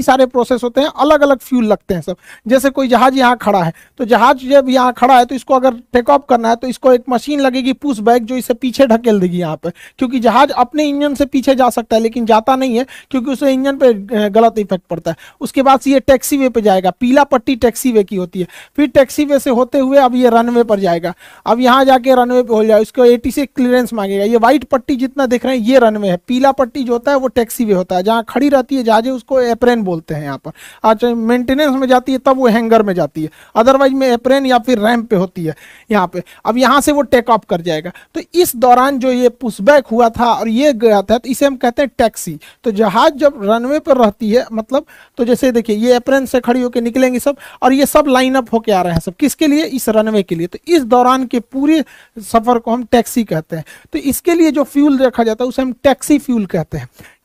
काफ़ी सारे प्रोसेस होते हैं अलग अलग फ्यूल लगते हैं सब जैसे कोई जहाज यहाँ खड़ा है तो जहाज जब यहाँ खड़ा है तो इसको अगर टेक ऑफ करना है तो इसको एक मशीन लगेगी पुश बैग जो इसे पीछे ढकेल देगी यहाँ पर क्योंकि जहाज अपने इंजन से पीछे जा सकता है लेकिन जाता नहीं है क्योंकि उसे इंजन पर गलत इफेक्ट पड़ता है उसके बाद ये टैक्सी वे पर जाएगा पीला पट्टी टैक्सी वे की होती है फिर टैक्सी वे से होते हुए अब ये रनवे पर जाएगा अब यहाँ जाके रनवे पर हो जाए उसको एटी से क्लियरेंस मांगेगा ये व्हाइट पट्टी जितना देख रहे हैं ये रनवे है पीला पट्टी जो होता है वो टैक्सी वे होता है जहाँ खड़ी रहती है जहाजे उसको एप्रेन बोलते हैं यहाँ पर अच्छा मेंटेनेंस में जाती है तब वो हैंगर में जाती है अदरवाइज में एप्रेन या फिर रैम पे होती है यहाँ पे अब यहाँ से वो टेक ऑफ कर जाएगा तो इस दौरान जो ये पुशबैक हुआ था और ये गया था तो इसे हम कहते हैं टैक्सी तो जहाज जब रनवे पर रहती है मतलब तो जैसे देखिए ये एप्रेन से खड़ी होकर निकलेंगी सब और ये सब लाइन अप होके आ रहे हैं सब किसके लिए इस रनवे के लिए तो इस दौरान के पूरे सफ़र को हम टैक्सी कहते हैं तो इसके लिए जो फ्यूल रखा जाता है उसे हम टैक्सी फ्यूल कहते हैं